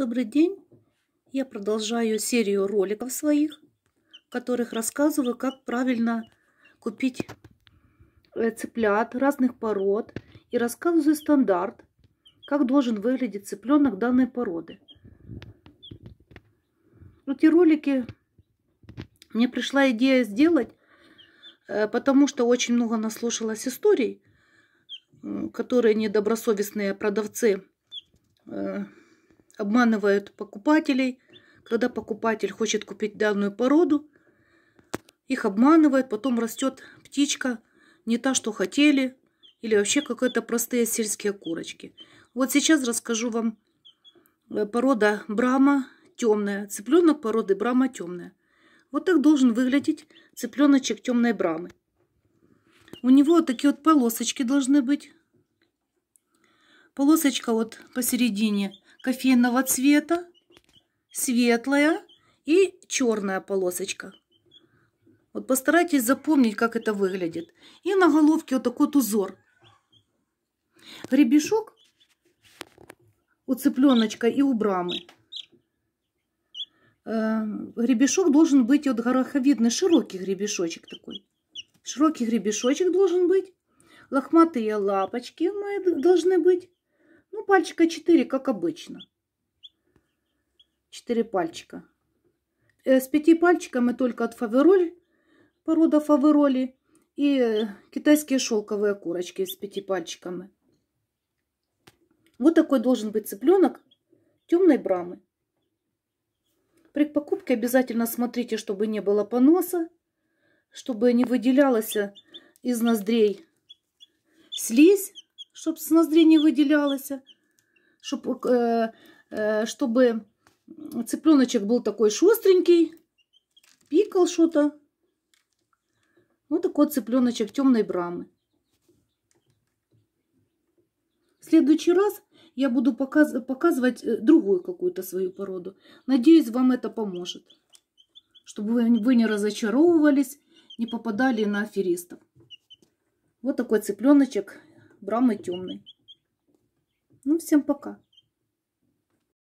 Добрый день! Я продолжаю серию роликов своих, в которых рассказываю, как правильно купить э, цыплят разных пород и рассказываю стандарт, как должен выглядеть цыпленок данной породы. Эти ролики мне пришла идея сделать, э, потому что очень много наслушалась историй, которые недобросовестные продавцы э, обманывают покупателей. Когда покупатель хочет купить данную породу, их обманывают, потом растет птичка, не та, что хотели, или вообще какие-то простые сельские курочки. Вот сейчас расскажу вам э, порода брама темная, цыпленок породы брама темная. Вот так должен выглядеть цыпленочек темной брамы. У него вот такие вот полосочки должны быть. Полосочка вот посередине кофейного цвета, светлая и черная полосочка. Вот постарайтесь запомнить, как это выглядит. И на головке вот такой вот узор. Гребешок у цыпленочка и у брамы. Гребешок э, должен быть вот гороховидный, широкий гребешочек такой. Широкий гребешочек должен быть. Лохматые лапочки должны быть. Ну, пальчика 4, как обычно. 4 пальчика. Э, с 5 пальчиками только от фавероль, порода фавероли, и э, китайские шелковые курочки с 5 пальчиками. Вот такой должен быть цыпленок темной брамы. При покупке обязательно смотрите, чтобы не было поноса, чтобы не выделялась из ноздрей слизь, чтобы с ноздрения выделялось, чтобы, э, э, чтобы цыпленочек был такой шустренький, пикал что-то. Ну, вот такой цыпленочек темной брамы. В следующий раз я буду показ показывать э, другую какую-то свою породу. Надеюсь, вам это поможет, чтобы вы не разочаровывались, не попадали на аферистов. Вот такой цыпленочек Брама темный. Ну, всем пока.